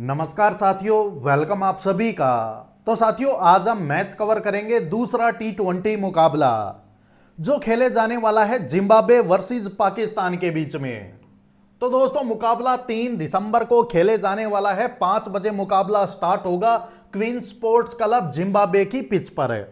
नमस्कार साथियों वेलकम आप सभी का तो साथियों आज हम मैच कवर करेंगे दूसरा टी ट्वेंटी मुकाबला जो खेले जाने वाला है जिम्बाब्वे वर्सेस पाकिस्तान के बीच में तो दोस्तों मुकाबला तीन दिसंबर को खेले जाने वाला है पांच बजे मुकाबला स्टार्ट होगा क्वीन स्पोर्ट्स क्लब जिम्बाब्वे की पिच पर है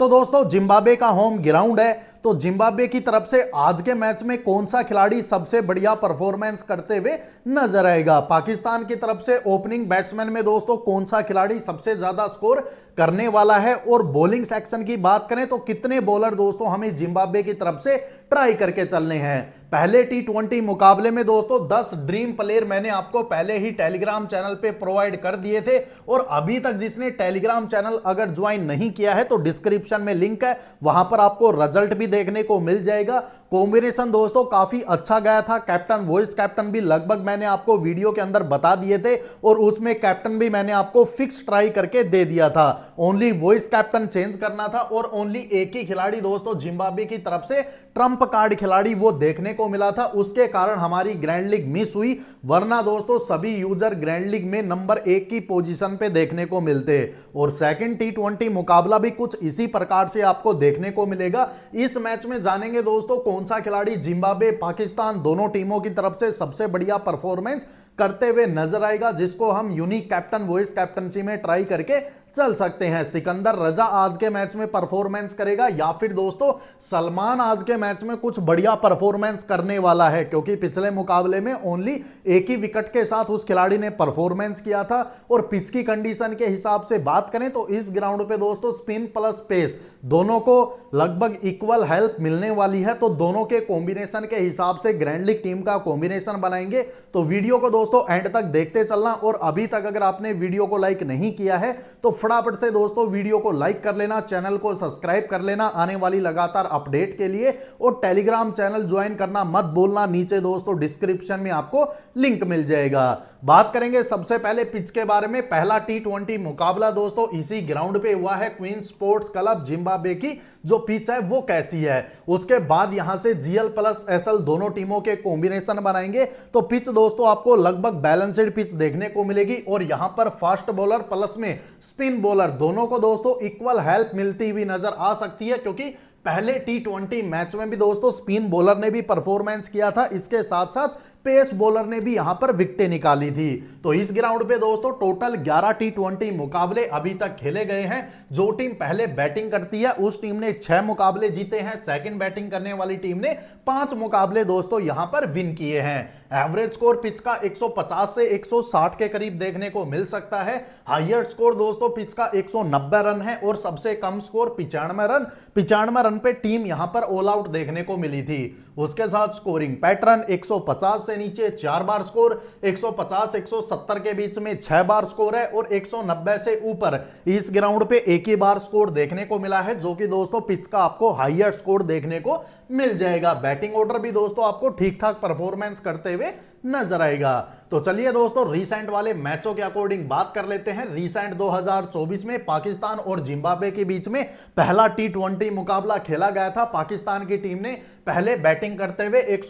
तो दोस्तों जिम्बाब्वे का होम ग्राउंड है तो जिम्बाब्वे की तरफ से आज के मैच में कौन सा खिलाड़ी सबसे बढ़िया परफॉर्मेंस करते हुए नजर आएगा पाकिस्तान की तरफ से ओपनिंग बैट्समैन में दोस्तों कौन सा खिलाड़ी सबसे ज्यादा स्कोर करने वाला है और बॉलिंग सेक्शन की बात करें तो कितने बॉलर दोस्तों हमें जिम्बाब्वे की तरफ से ट्राई करके चलने हैं पहले टी ट्वेंटी मुकाबले में दोस्तों 10 ड्रीम प्लेयर मैंने आपको पहले ही टेलीग्राम चैनल पे प्रोवाइड कर दिए थे और अभी तक जिसने टेलीग्राम चैनल अगर ज्वाइन नहीं किया है तो डिस्क्रिप्शन में लिंक है वहां पर आपको रिजल्ट भी देखने को मिल जाएगा कॉम्बिनेशन दोस्तों काफी अच्छा गया था कैप्टन वॉइस कैप्टन भी लगभग मैंने आपको वीडियो के अंदर बता दिए थे और उसमें कैप्टन भी मैंने आपको फिक्स ट्राई करके दे दिया था ओनली वॉइस कैप्टन चेंज करना था और ओनली एक ही खिलाड़ी दोस्तों जिम्बाब्वे की तरफ से ट्रंप कार्ड खिलाड़ी वो देखने को मिला था उसके कारण हमारी ग्रैंड लीग मिस हुई वरना दोस्तों सभी यूजर ग्रैंड लीग में नंबर एक की पोजीशन पे देखने को मिलते और सेकंड टी मुकाबला भी कुछ इसी प्रकार से आपको देखने को मिलेगा इस मैच में जानेंगे दोस्तों कौन सा खिलाड़ी जिम्बाब्वे पाकिस्तान दोनों टीमों की तरफ से सबसे बढ़िया परफॉर्मेंस करते हुए नजर आएगा जिसको हम यूनिक कैप्टन वॉइस कैप्टनसी में ट्राई करके चल सकते हैं सिकंदर रजा आज के मैच में परफॉर्मेंस करेगा या फिर दोस्तों सलमान आज के मैच में कुछ बढ़िया परफॉर्मेंस करने वाला है क्योंकि पिछले मुकाबले में ओनली एक ही विकेट के साथ उस खिलाड़ी ने परफॉर्मेंस किया था और पिच की कंडीशन के हिसाब से बात करें तो इस ग्राउंड पे दोस्तों स्पिन प्लस पेस दोनों को लगभग इक्वल हेल्प मिलने वाली है तो दोनों के कॉम्बिनेशन के हिसाब से ग्रैंड लीग टीम का कॉम्बिनेशन बनाएंगे तो वीडियो को दोस्तों एंड तक देखते चलना और अभी तक अगर आपने वीडियो को लाइक नहीं किया है तो फटाफट से दोस्तों वीडियो को लाइक कर लेना चैनल को सब्सक्राइब कर लेना आने वाली लगातार अपडेट के लिए और टेलीग्राम चैनल ज्वाइन करना मत बोलना नीचे दोस्तों डिस्क्रिप्शन में आपको लिंक मिल जाएगा बात करेंगे सबसे पहले पिच के बारे में पहला टी मुकाबला दोस्तों इसी ग्राउंड पे हुआ है क्वीन स्पोर्ट्स क्लब जिम्बाबे की जो पिच है वो कैसी है उसके बाद यहां से जीएल प्लस एसएल दोनों टीमों के कॉम्बिनेशन बनाएंगे तो पिच दोस्तों आपको लगभग बैलेंसड पिच देखने को मिलेगी और यहां पर फास्ट बॉलर प्लस में स्पिन स्पिन बॉलर दोनों को दोस्तों इक्वल हेल्प मिलती हुई नजर आ सकती है क्योंकि पहले टी ट्वेंटी मैच में भी दोस्तों स्पिन बॉलर ने भी परफॉर्मेंस किया था इसके साथ साथ पेस बॉलर ने भी यहां पर विकटे निकाली थी तो इस ग्राउंड पे दोस्तों टोटल 11 टी ट्वेंटी मुकाबले अभी तक खेले गए हैं जो टीम पहले बैटिंग करती है उस टीम ने छह मुकाबले जीते हैं सेकंड बैटिंग करने वाली टीम ने पांच मुकाबले दोस्तों यहां पर विन किए हैं एवरेज स्कोर पिच का 150 से 160 के करीब देखने को मिल सकता है हाइयर स्कोर दोस्तों पिच का 190 रन है और सबसे कम स्कोर पिचानवे रन पिचानवे रन पे टीम यहां पर ऑल आउट देखने को मिली थी उसके साथ स्कोरिंग पैटर्न 150 से नीचे चार बार स्कोर 150 170 के बीच में छह बार स्कोर है और 190 से ऊपर इस ग्राउंड पे एक ही बार स्कोर देखने को मिला है जो कि दोस्तों पिच का आपको हाइयर स्कोर देखने को मिल जाएगा बैटिंग ऑर्डर भी दोस्तों आपको ठीक ठाक परफॉर्मेंस करते हुए नजर आएगा तो चलिए दोस्तों रिसेंट वाले मैचों के अकॉर्डिंग बात कर लेते हैं रिसेंट 2024 में पाकिस्तान और जिम्बाब्वे के बीच में पहला टी मुकाबला खेला गया था पाकिस्तान की टीम ने पहले बैटिंग करते हुए एक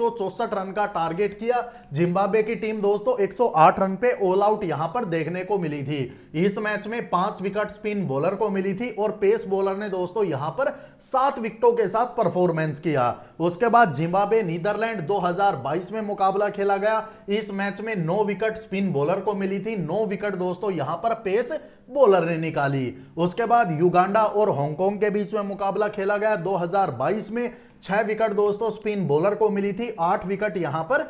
रन का टारगेट किया जिम्बाब्वे की टीम दोस्तों 108 रन पे ऑल आउट यहां पर देखने को मिली थी इस मैच में पांच विकेट स्पिन बॉलर को मिली थी और पेस बॉलर ने दोस्तों यहां पर सात विकेटों के साथ परफॉर्मेंस किया उसके बाद जिम्बाब्वे नीदरलैंड 2022 में मुकाबला खेला गया इस मैच में नौ विकेट स्पिन बॉलर को मिली थी नौ विकेट दोस्तों यहां पर पेस बॉलर ने निकाली उसके बाद युगांडा और हांगकांग के बीच में मुकाबला खेला गया 2022 में छह विकेट दोस्तों स्पिन बॉलर को मिली थी आठ विकेट यहां पर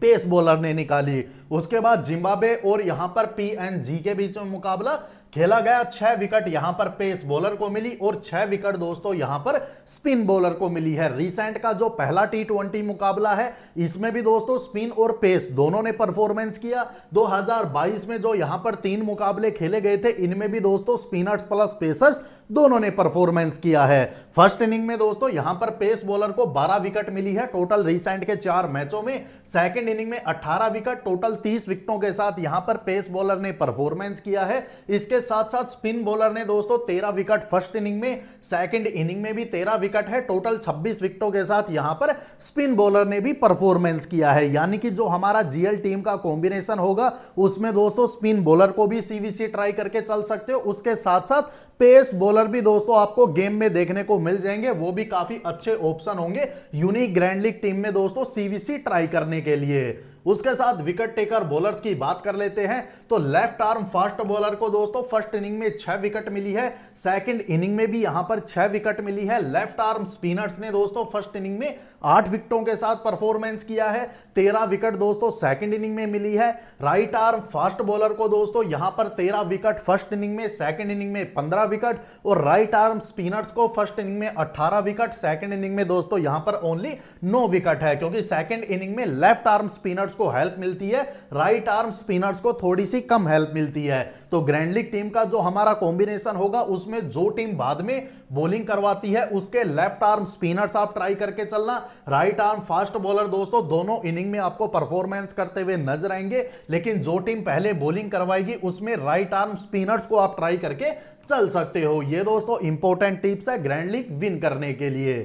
पेस बॉलर ने निकाली उसके बाद जिम्बाब्वे और यहां पर पीएनजी के बीच में मुकाबला खेला गया छह विकेट यहां पर पेस बॉलर को मिली और छह विकेट दोस्तों यहां पर स्पिन बॉलर को मिली है रिसेंट का जो पहला टी ट्वेंटी मुकाबला है इसमें भी दोस्तों स्पिन और पेस दोनों ने परफॉर्मेंस किया 2022 में जो यहां पर तीन मुकाबले खेले गए थे इनमें भी दोस्तों स्पिनर्स प्लस पेसर्स दोनों ने परफॉर्मेंस किया है फर्स्ट इनिंग में दोस्तों यहां पर पेस बॉलर को बारह विकेट मिली है टोटल रिसेंट के चार मैचों में सेकेंड इनिंग में अट्ठारह विकेट टोटल तीस विकेटों के साथ यहां पर पेस बॉलर ने परफॉर्मेंस किया है इसके साथ साथ स्पिन बॉलर ने दोस्तों तेरह विकेट फर्स्ट इनिंग में सेकंड इनिंग में भी तेरह विकेट है टोटल छब्बीस विकेटों के साथ यहां पर स्पिन बॉलर ने भी परफॉर्मेंस किया है यानी कि जो हमारा जीएल टीम का कॉम्बिनेशन होगा उसमें दोस्तों स्पिन बॉलर को भी सीवीसी ट्राई करके चल सकते हो उसके साथ साथ पेस बॉलर भी दोस्तों आपको गेम में देखने को मिल जाएंगे वो भी काफी अच्छे ऑप्शन होंगे यूनिक ग्रैंड लीग टीम में दोस्तों सीवीसी ट्राई करने के लिए उसके साथ विकेट टेकर बॉलर्स की बात कर लेते हैं तो लेफ्ट आर्म फास्ट बॉलर को दोस्तों फर्स्ट इनिंग में छह विकेट मिली है सेकंड इनिंग में भी यहां पर छह विकेट मिली है लेफ्ट आर्म स्पिनर्स ने दोस्तों फर्स्ट इनिंग में आठ विकेटों के साथ परफॉर्मेंस किया है तेरह विकेट दोस्तों सेकंड इनिंग में मिली है राइट आर्म फास्ट बॉलर को दोस्तों यहां पर तेरह विकेट फर्स्ट इनिंग में सेकंड इनिंग में पंद्रह विकेट और राइट आर्म स्पिनर्स को फर्स्ट इनिंग में अट्ठारह विकेट सेकंड इनिंग में दोस्तों यहां पर ओनली नौ विकेट है क्योंकि सेकंड इनिंग में लेफ्ट आर्म स्पिनर्स स्पिनर्स को हेल्प मिलती है राइट आर्म स्पिनर्स को थोड़ी सी कम हेल्प मिलती है तो ग्रैंड लीग टीम का जो हमारा कॉम्बिनेशन होगा उसमें जो टीम बाद में बॉलिंग करवाती है उसके लेफ्ट आर्म स्पिनर्स आप ट्राई करके चलना राइट आर्म फास्ट बॉलर दोस्तों दोनों इनिंग में आपको परफॉर्मेंस करते हुए नजर आएंगे लेकिन जो टीम पहले बॉलिंग करवाएगी उसमें राइट आर्म स्पिनर्स को आप ट्राई करके चल सकते हो ये दोस्तों इंपॉर्टेंट टिप्स है ग्रैंड लीग विन करने के लिए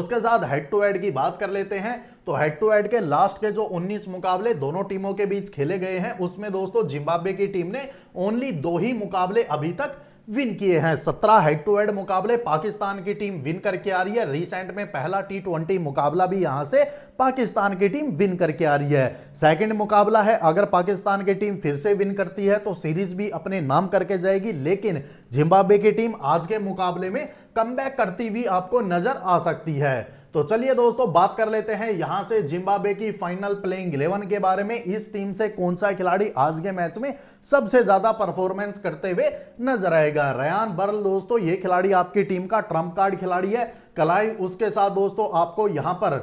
उसके साथ हेड टू हेड की बात कर लेते हैं तो हेड टू हेड के लास्ट के जो 19 मुकाबले दोनों टीमों के बीच खेले गए हैं उसमें दोस्तों जिम्बाब्वे की टीम ने ओनली दो ही मुकाबले अभी तक विन किए हैं सत्रह हेड टू हेड मुकाबले पाकिस्तान की टीम विन करके आ रही है रिसेंट में पहला टी ट्वेंटी मुकाबला भी यहां से पाकिस्तान की टीम विन करके आ रही है सेकंड मुकाबला है अगर पाकिस्तान की टीम फिर से विन करती है तो सीरीज भी अपने नाम करके जाएगी लेकिन जिम्बाब्वे की टीम आज के मुकाबले में कम करती हुई आपको नजर आ सकती है तो चलिए दोस्तों बात कर लेते हैं यहां से जिम्बाब्वे की फाइनल प्लेइंग इलेवन के बारे में इस टीम से कौन सा खिलाड़ी आज के मैच में सबसे ज्यादा परफॉर्मेंस करते हुए नजर आएगा रयान बर्ल दोस्तों ये खिलाड़ी आपकी टीम का ट्रम्प कार्ड खिलाड़ी है कलाई उसके साथ दोस्तों आपको यहां पर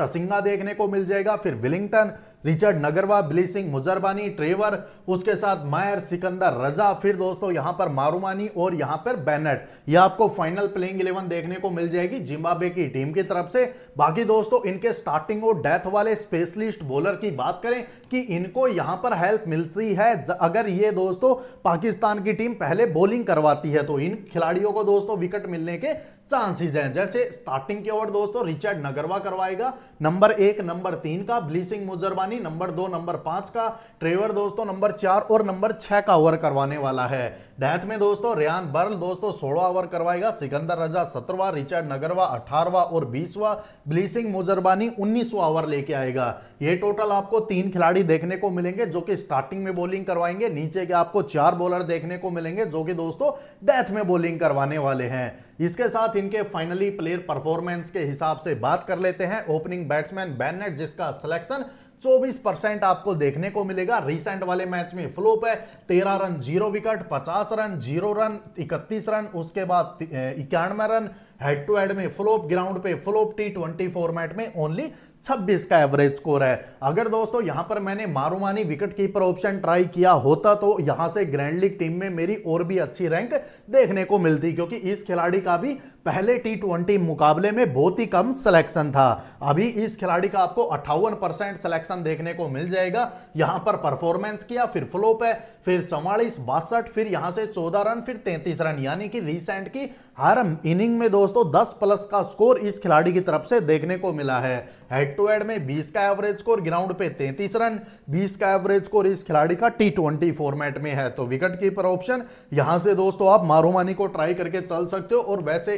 तसिंगा देखने को मिल जाएगा फिर Wellington Richard Ngarava Billy Singh Muzarabani Trevor उसके साथ मायर सिकंदर रजा फिर दोस्तों यहां पर मारुमानी और यहां पर बैनेट ये आपको फाइनल प्लेइंग इलेवन देखने को मिल जाएगी जिम्बाबे की टीम की तरफ से बाकी दोस्तों इनके स्टार्टिंग और डेथ वाले स्पेशलिस्ट बॉलर की बात करें कि इनको यहां पर हेल्प मिलती है अगर ये दोस्तों पाकिस्तान की टीम पहले बॉलिंग करवाती है तो इन खिलाड़ियों को दोस्तों विकेट मिलने के चांसेस हैं जैसे स्टार्टिंग के ओवर दोस्तों रिचर्ड नगरवा करवाएगा नंबर एक नंबर तीन का ब्लीसिंग मुजरबानी नंबर दो नंबर पांच का ट्रेवर दोस्तों नंबर चार और नंबर छह का ओवर करवाने वाला है डेथ में दोस्तों रियान बर्ल दोस्तों सोलह ओवर करवाएगा सिकंदर रजा सत्रवा रिचर्ड नगरवा अठारवा और बीसवा ब्लीसिंग मुजरबानी उन्नीसवा ओवर लेके आएगा ये टोटल आपको तीन खिलाड़ी देखने को मिलेंगे जो कि स्टार्टिंग में बॉलिंग करवाएंगे नीचे के आपको चार बॉलर देखने को मिलेंगे जो कि दोस्तों डेथ में बॉलिंग करवाने वाले हैं इसके साथ इनके फाइनली प्लेयर परफॉर्मेंस के हिसाब से बात कर लेते हैं ओपनिंग बैट्समैन बैनेट जिसका सिलेक्शन 24 परसेंट आपको देखने को मिलेगा रिसेंट वाले मैच में फ्लोप है 13 run zero wicket 50 run zero run 31 run उसके बाद इक्यानवे रन हेड टू हेड में फ्लोप ग्राउंड पे फ्लोप टी ट्वेंटी फॉर्मेट में ओनली 26 का एवरेज स्कोर है अगर दोस्तों यहां पर मैंने Marumani wicket keeper option try किया होता तो यहां से ग्रैंड लीग टीम में मेरी और भी अच्छी रैंक देखने को मिलती क्योंकि इस खिलाड़ी का भी पहले टी ट्वेंटी मुकाबले में बहुत ही कम सिलेक्शन था अभी इस खिलाड़ी का आपको अट्ठावन परसेंट सिलेक्शन देखने को मिल जाएगा यहां पर परफॉर्मेंस किया फिर फ्लोप है फिर चौवालीस बासठ फिर यहां से चौदह रन फिर तैंतीस रन यानी कि रिसेंट की हर इनिंग में दोस्तों 10 प्लस का स्कोर इस खिलाड़ी की तरफ से देखने को मिला है हेड टू हेड में 20 का एवरेज स्कोर ग्राउंड पे 33 रन 20 का एवरेज स्कोर इस खिलाड़ी का टी फॉर्मेट में है तो विकेट कीपर ऑप्शन यहां से दोस्तों आप मारोमानी को ट्राई करके चल सकते हो और वैसे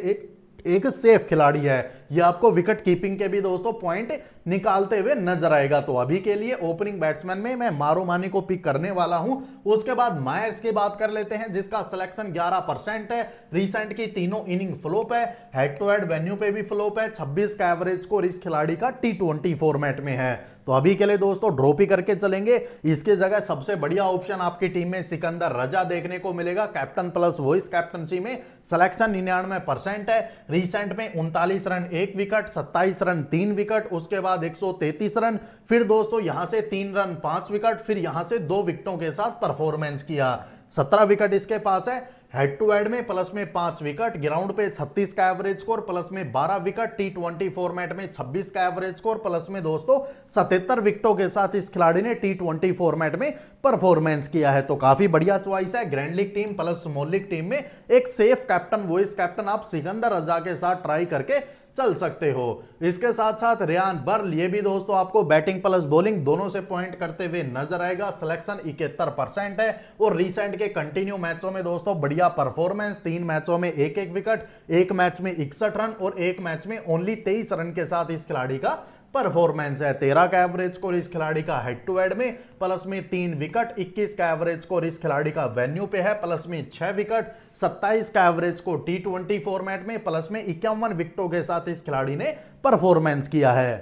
एक सेफ खिलाड़ी है ये आपको विकेट कीपिंग के भी दोस्तों पॉइंट निकालते हुए नजर आएगा तो अभी के लिए ओपनिंग बैट्समैन में मैं मारो मानी को पिक करने वाला हूं उसके बाद मायर्स की बात कर लेते हैं जिसका सिलेक्शन 11 परसेंट है रिसेंट की तीनों इनिंग फ्लोप है हेड टू हेड वेन्यू पे भी फ्लोप है छब्बीस का एवरेज स्कोर इस खिलाड़ी का टी फॉर्मेट में है तो अभी के लिए दोस्तों ड्रॉप ही करके चलेंगे इसके जगह सबसे बढ़िया ऑप्शन आपकी टीम में सिकंदर रजा देखने को मिलेगा कैप्टन प्लस वॉइस कैप्टनसी में सिलेक्शन निन्यानवे परसेंट है रिसेंट में उनतालीस रन एक विकेट सत्ताईस रन तीन विकेट उसके बाद बाद 133 रन फिर दोस्तों यहां से तीन रन पांच विकेट फिर यहां से दो विकेटों के साथ परफॉर्मेंस किया सत्रह विकेट इसके पास है हेड टू हेड में प्लस में पांच विकेट ग्राउंड पे 36 का एवरेज स्कोर प्लस में 12 विकेट टी ट्वेंटी फॉर्मेट में 26 का एवरेज स्कोर प्लस में दोस्तों सतहत्तर विकेटों के साथ इस खिलाड़ी ने टी ट्वेंटी फॉर्मेट में परफॉर्मेंस किया है तो काफी बढ़िया च्वाइस है grand league team plus small league team में एक सेफ कैप्टन वॉइस कैप्टन आप सिकंदर रजा के साथ ट्राई करके चल सकते हो इसके साथ साथ रियान बर्ल ये भी दोस्तों आपको बैटिंग प्लस बॉलिंग दोनों से पॉइंट करते हुए नजर आएगा सिलेक्शन इकहत्तर परसेंट है और रिसेंट के कंटिन्यू मैचों में दोस्तों बढ़िया परफॉर्मेंस तीन मैचों में एक एक विकेट एक मैच में इकसठ रन और एक मैच में ओनली तेईस रन के साथ इस खिलाड़ी का परफॉर्मेंस है तेरह का एवरेज स्कोर इस खिलाड़ी का हेड टू हेड में प्लस में तीन विकेट इक्कीस का एवरेज स्कोर इस खिलाड़ी का वेन्यू पे है प्लस में छह विकेट सत्ताईस का एवरेज को टी ट्वेंटी फॉर्मेट में प्लस में इक्यावन विकेटों के साथ इस खिलाड़ी ने परफॉर्मेंस किया है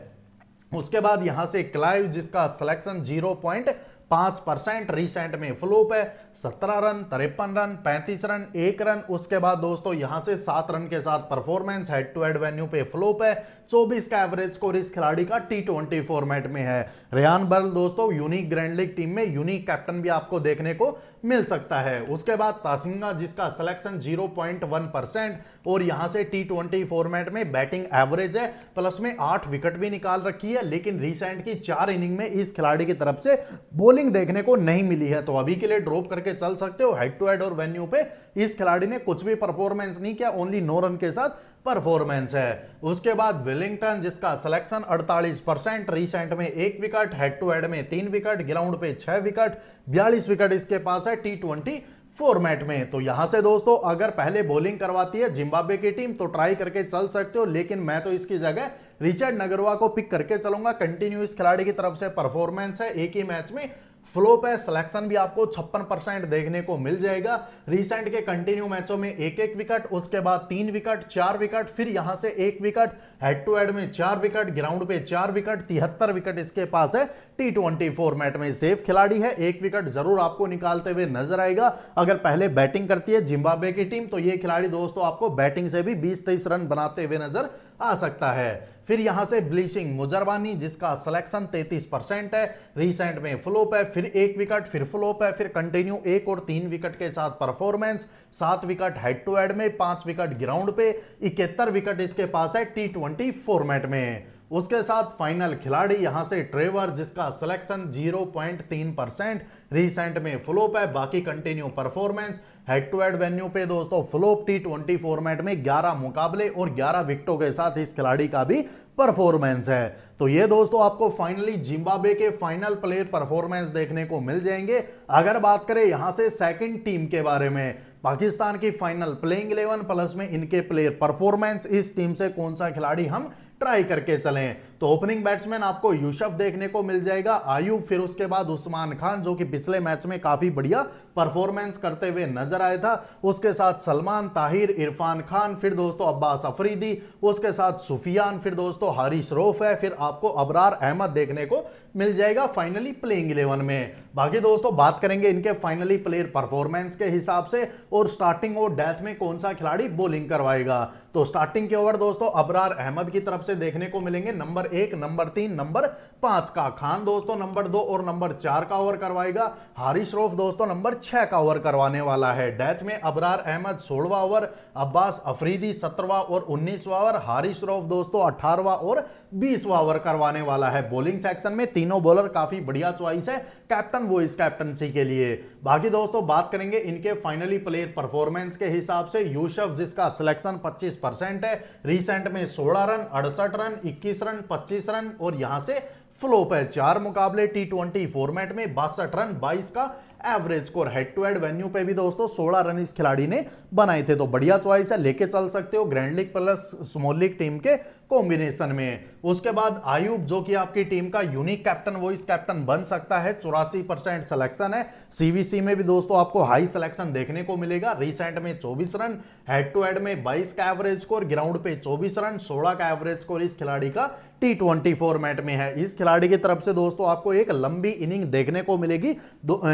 उसके बाद यहां से क्लाइव जिसका सिलेक्शन जीरो पॉइंट पांच परसेंट रिसेंट में फ्लोप है सत्रह रन तिरपन रन पैंतीस रन एक रन उसके बाद दोस्तों यहां से सात रन के साथ performance head to head venue पे फ्लोप है चौबीस का एवरेज स्कोर इस खिलाड़ी का टी ट्वेंटी फॉर्मेट में है रेहान बर्ल दोस्तों यूनिक ग्रैंड लीग टीम में यूनिक कैप्टन भी आपको देखने को मिल सकता है उसके बाद तासिंगा जिसका सिलेक्शन 0.1 परसेंट और यहां से टी ट्वेंटी फॉर्मेट में बैटिंग एवरेज है प्लस में आठ विकेट भी निकाल रखी है लेकिन रिसेंट की चार इनिंग में इस खिलाड़ी की तरफ से बॉलिंग देखने को नहीं मिली है तो अभी के लिए ड्रॉप करके चल सकते हो हेड टू हेड और वेन्यू पे इस खिलाड़ी ने कुछ भी परफॉर्मेंस नहीं किया ओनली नो रन के साथ परफॉर्मेंस है उसके बाद विलिंगटन जिसका सिलेक्शन 48 परसेंट रिसेंट में एक विकेट हेड टू हेड में तीन विकेट ग्राउंड पे छह विकेट बयालीस विकेट इसके पास है टी ट्वेंटी फॉर्मेट में तो यहां से दोस्तों अगर पहले बॉलिंग करवाती है जिम्बाब्वे की टीम तो ट्राई करके चल सकते हो लेकिन मैं तो इसकी जगह रिचर्ड नगरवा को पिक करके चलूंगा कंटिन्यू इस खिलाड़ी की तरफ से परफॉर्मेंस है एक ही मैच में फ्लो पे सिलेक्शन भी आपको छप्पन परसेंट देखने को मिल जाएगा रिसेंट के कंटिन्यू मैचों में एक एक विकेट उसके बाद तीन विकेट चार विकेट फिर यहां से एक विकेट हेड टू हेड में चार विकेट ग्राउंड पे चार विकेट तिहत्तर विकेट इसके पास है टी ट्वेंटी फॉर्मेट में सेफ खिलाड़ी है एक विकेट जरूर आपको निकालते हुए नजर आएगा अगर पहले बैटिंग करती है जिम्बाब्वे की टीम तो ये खिलाड़ी दोस्तों आपको बैटिंग से भी बीस तेईस रन बनाते हुए नजर आ सकता है फिर यहां से ब्लीचिंग मुजरबानी जिसका सिलेक्शन 33 परसेंट है रिसेंट में फ्लोप है फिर एक विकेट फिर फ्लोप है फिर कंटिन्यू एक और तीन विकेट के साथ परफॉर्मेंस सात विकेट हेड टू हेड में पांच विकेट ग्राउंड पे इकहत्तर विकेट इसके पास है टी ट्वेंटी फॉर्मेट में उसके साथ फाइनल खिलाड़ी यहां से ट्रेवर जिसका सिलेक्शन 0.3 परसेंट रिसेंट में फ्लोप है बाकी continue performance head to head venue पे दोस्तों फ्लोप टी ट्वेंटी फॉर्मेट में 11 मुकाबले और 11 विकेटों के साथ इस खिलाड़ी का भी परफॉर्मेंस है तो ये दोस्तों आपको फाइनली जिम्बाबे के फाइनल प्लेयर परफॉर्मेंस देखने को मिल जाएंगे अगर बात करें यहां से सेकंड टीम के बारे में पाकिस्तान की फाइनल प्लेइंग 11 प्लस में इनके प्लेयर परफॉर्मेंस इस टीम से कौन सा खिलाड़ी हम ट्राई करके चलें तो ओपनिंग बैट्समैन आपको यूसफ देखने को मिल जाएगा आयु फिर उसके बाद उस्मान खान जो कि पिछले मैच में काफी बढ़िया परफॉर्मेंस करते हुए नजर आया था उसके साथ सलमान ताहिर इरफान खान फिर दोस्तों अब्बास अफरीदी उसके साथ सुफियान फिर दोस्तों हारिश रोफ है फिर आपको अबरार अहमद देखने को मिल जाएगा फाइनली प्लेइंग इलेवन में बाकी दोस्तों बात करेंगे इनके फाइनली प्लेयर परफॉर्मेंस के हिसाब से और स्टार्टिंग और डेथ में कौन सा खिलाड़ी बोलिंग करवाएगा तो स्टार्टिंग के ओवर दोस्तों अबरार अहमद की तरफ से देखने को मिलेंगे नंबर एक नंबर तीन नंबर पांच का खान दोस्तों नंबर दो और नंबर चार का ओवर करवाएगा हारी श्रोफ दोस्तों नंबर छह का ओवर करवाने वाला है डेथ में अबरार अहमद सोलवा ओवर अब्बास अफरीदी सत्रवा और उन्नीसवा ओवर हारी श्रोफ दोस्तों अठारवा और बीसवा ओवर करवाने वाला है बॉलिंग सेक्शन में तीनों बॉलर काफी बढ़िया च्वाइस है कैप्टन वो इस कैप्टनसी के लिए बाकी दोस्तों बात करेंगे इनके फाइनली प्लेयर परफॉर्मेंस के हिसाब से यूसफ जिसका सिलेक्शन पच्चीस है रिसेंट में सोलह रन अड़सठ रन इक्कीस रन पच्चीस रन और यहां से फ्लोप है चार मुकाबले टी ट्वेंटी फॉर्मेट में बासठ रन बाईस का average score head to head venue पे भी दोस्तों 16 रन इस खिलाड़ी ने बनाए थे तो बढ़िया चॉइस है लेके चल सकते हो grand league plus small league team के कॉम्बिनेशन में उसके बाद आयुब जो कि आपकी टीम का यूनिक कैप्टन वॉइस कैप्टन बन सकता है चौरासी परसेंट सिलेक्शन है सीवीसी में भी दोस्तों आपको हाई सिलेक्शन देखने को मिलेगा रिसेंट में 24 रन हेड टू हेड में 22 का एवरेज स्कोर ग्राउंड पे 24 रन 16 का एवरेज स्कोर इस खिलाड़ी का टी ट्वेंटी फॉर्मेट में है इस खिलाड़ी की तरफ से दोस्तों आपको एक लंबी इनिंग देखने को मिलेगी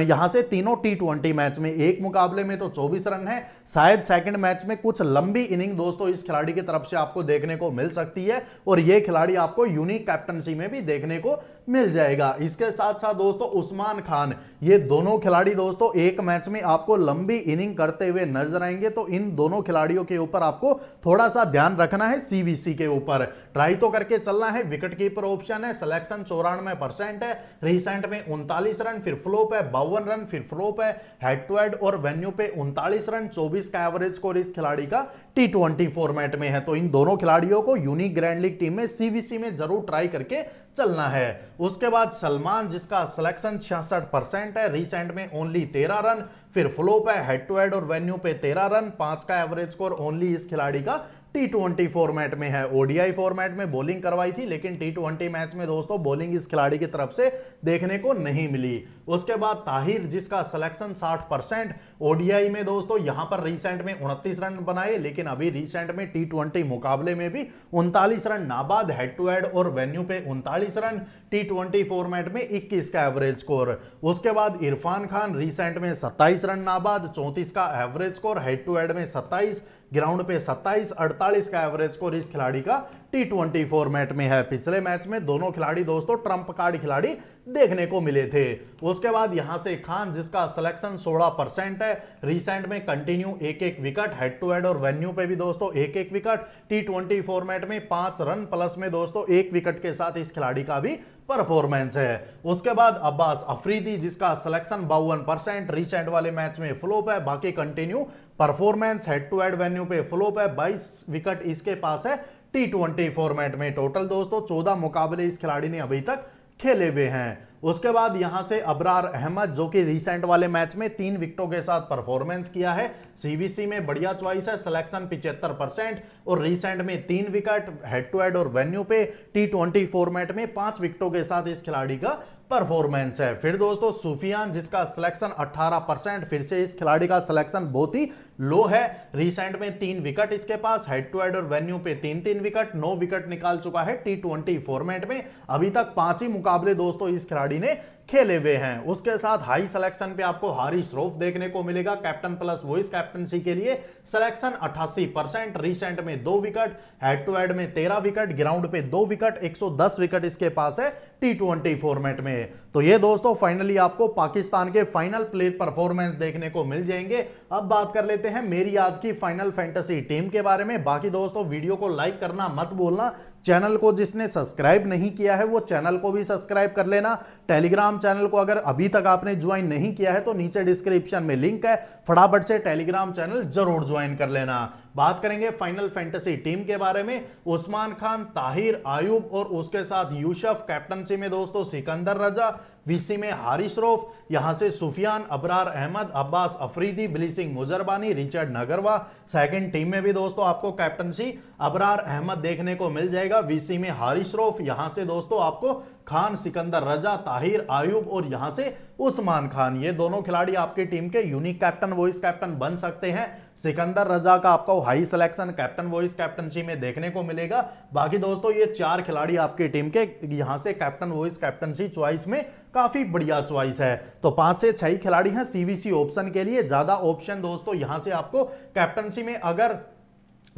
यहां से तीनों टी ट्वेंटी मैच में एक मुकाबले में तो 24 रन है शायद सेकंड मैच में कुछ लंबी इनिंग दोस्तों इस खिलाड़ी की तरफ से आपको देखने को मिल सकती है है और ये खिलाड़ी आपको यूनिक कैप्टनसी में भी देखने को मिल जाएगा इसके साथ साथ दोस्तों उस्मान खान ये दोनों खिलाड़ी दोस्तों एक मैच में आपको लंबी इनिंग करते हुए नजर आएंगे तो इन दोनों खिलाड़ियों के ऊपर आपको थोड़ा सा ध्यान रखना है सीवीसी के ऊपर ट्राई तो करके चलना है विकेट कीपर ऑप्शन है सिलेक्शन चौरानवे परसेंट है रिसेंट में उनतालीस रन फिर फ्लोप है बावन रन फिर फ्लोप है हेड टू हेड और वेन्यू पे उनतालीस रन चौबीस का एवरेज स्कोर इस खिलाड़ी का टी ट्वेंटी फॉर्मेट में है तो इन दोनों खिलाड़ियों को यूनिक ग्रैंड लीग टीम में सीवीसी में जरूर ट्राई करके चलना है उसके बाद सलमान जिसका सिलेक्शन छियासठ परसेंट है रिसेंट में ओनली तेरह रन फिर फ्लोप है हेड टू हेड और वेन्यू पे तेरह रन पांच का एवरेज स्कोर ओनली इस खिलाड़ी का टी ट्वेंटी फॉर्मेट में है ओडीआई फॉर्मेट में बॉलिंग करवाई थी लेकिन टी ट्वेंटी मैच में दोस्तों बॉलिंग इस खिलाड़ी की तरफ से देखने को नहीं मिली उसके बाद ताहिर जिसका सिलेक्शन 60 परसेंट ओडीआई में दोस्तों यहां पर रिसेंट में उनतीस रन बनाए लेकिन अभी रिसेंट में टी ट्वेंटी मुकाबले में भी उनतालीस रन नाबाद हेड टू हेड और वेन्यू पे उनतालीस रन टी ट्वेंटी फॉर्मेट में इक्कीस का एवरेज स्कोर उसके बाद इरफान खान रिसेंट में सत्ताईस रन नाबाद चौंतीस का average score head to head में सत्ताईस ग्राउंड पे 27 48 का एवरेज स्कोर इस खिलाड़ी का टी ट्वेंटी फॉर्मेट में है पिछले मैच में दोनों खिलाड़ी दोस्तों ट्रंप कार्ड खिलाड़ी देखने को मिले थे उसके बाद यहां से खान जिसका सिलेक्शन 16 परसेंट है रिसेंट में कंटिन्यू एक एक विकेट हेड टू हेड और वेन्यू पे भी दोस्तों एक एक विकेट टी ट्वेंटी फॉर्मेट में पांच रन प्लस में दोस्तों एक विकेट के साथ इस खिलाड़ी का भी परफॉर्मेंस है उसके बाद अब्बास अफरीदी जिसका सिलेक्शन बावन परसेंट रिसेंट वाले मैच में फ्लोप है बाकी continue performance head to head venue पे फ्लोप है बाईस विकेट इसके पास है टी ट्वेंटी फॉर्मेट में टोटल दोस्तों चौदह मुकाबले इस खिलाड़ी ने अभी तक खेले हुए हैं उसके बाद यहां से अबरार अहमद जो कि रिसेंट वाले मैच में तीन विकेटों के साथ परफॉर्मेंस किया है सीवीसी में बढ़िया च्वाइस है सिलेक्शन पिचहत्तर परसेंट और रिसेंट में तीन विकेट हेड टू हेड और वेन्यू पे टी ट्वेंटी फॉर्मेट में पांच विकेटों के साथ इस खिलाड़ी का परफॉर्मेंस है फिर दोस्तों सुफियान जिसका सिलेक्शन 18 परसेंट फिर से इस खिलाड़ी का सिलेक्शन बहुत ही लो है रिसेंट में तीन विकेट इसके पास हेड टू हेड और वेन्यू पे तीन तीन विकेट नौ विकेट निकाल चुका है टी फॉर्मेट में अभी तक पांच ही मुकाबले दोस्तों इस खिलाड़ी ने खेले हुए हैं उसके साथ हाई सिलेक्शन पे आपको हारी श्रोफ देखने को मिलेगा कैप्टन प्लस वॉइस कैप्टनसी के लिए सिलेक्शन 88 परसेंट रिसेंट में दो विकेट हेड टू हेड में तेरह विकेट ग्राउंड पे दो विकेट 110 विकेट इसके पास है टी ट्वेंटी फॉर्मेट में तो ये दोस्तों फाइनली आपको पाकिस्तान के फाइनल प्ले परफॉर्मेंस देखने को मिल जाएंगे अब बात कर लेते हैं मेरी आज की फाइनल फैंटेसी टीम के बारे में बाकी दोस्तों वीडियो को लाइक करना मत बोलना चैनल को जिसने सब्सक्राइब नहीं किया है वो चैनल को भी सब्सक्राइब कर लेना टेलीग्राम चैनल को अगर अभी तक आपने ज्वाइन नहीं किया है तो नीचे डिस्क्रिप्शन में लिंक है फटाफट से टेलीग्राम चैनल जरूर ज्वाइन कर लेना बात करेंगे फाइनल फैंटेसी टीम के बारे में उस्मान खान ताहिर आयुब और उसके साथ यूसफ कैप्टनसी में दोस्तों सिकंदर रजा वीसी में हारिश रोफ यहां से Sufiyan Abrar Ahmed Abbas Afridi Singh Muzarabani Richard Ngarava second team में भी दोस्तों आपको कैप्टनसी अबरार अहमद देखने को मिल जाएगा वीसी में हारिश रोफ यहां से दोस्तों आपको खान सिकंदर रजा ताहिर आयुब और यहां से उस्मान खान ये दोनों खिलाड़ी आपकी टीम के यूनिक कैप्टन वॉइस कैप्टन बन सकते हैं सिकंदर रजा का आपका high selection captain vice captaincy में देखने को मिलेगा बाकी दोस्तों ये चार खिलाड़ी आपकी टीम के यहां से कैप्टन वॉइस कैप्टनशी च्वाइस में काफी बढ़िया च्वाइस है तो पांच से छह खिलाड़ी हैं सीवीसी ऑप्शन के लिए ज्यादा ऑप्शन दोस्तों यहां से आपको कैप्टनशी में अगर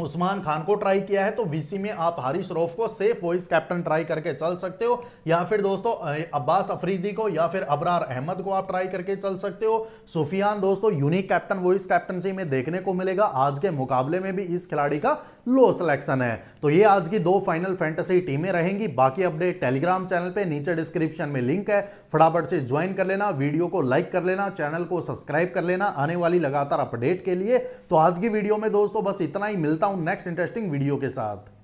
उस्मान खान को ट्राई किया है तो वीसी में आप हारिश रऊफ को सेफ वॉइस कैप्टन ट्राई करके चल सकते हो या फिर दोस्तों अब्बास अफरीदी को या फिर अबरार अहमद को आप ट्राई करके चल सकते हो सुफियान दोस्तों यूनिक कैप्टन वॉइस कैप्टनसी में देखने को मिलेगा आज के मुकाबले में भी इस खिलाड़ी का लो सिलेक्शन है तो ये आज की दो फाइनल फैंटेसी टीमें रहेंगी बाकी अपडेट टेलीग्राम चैनल पर नीचे डिस्क्रिप्शन में लिंक है फटाफट से ज्वाइन कर लेना वीडियो को लाइक कर लेना चैनल को सब्सक्राइब कर लेना आने वाली लगातार अपडेट के लिए तो आज की वीडियो में दोस्तों बस इतना ही मिलता हूं नेक्स्ट इंटरेस्टिंग वीडियो के साथ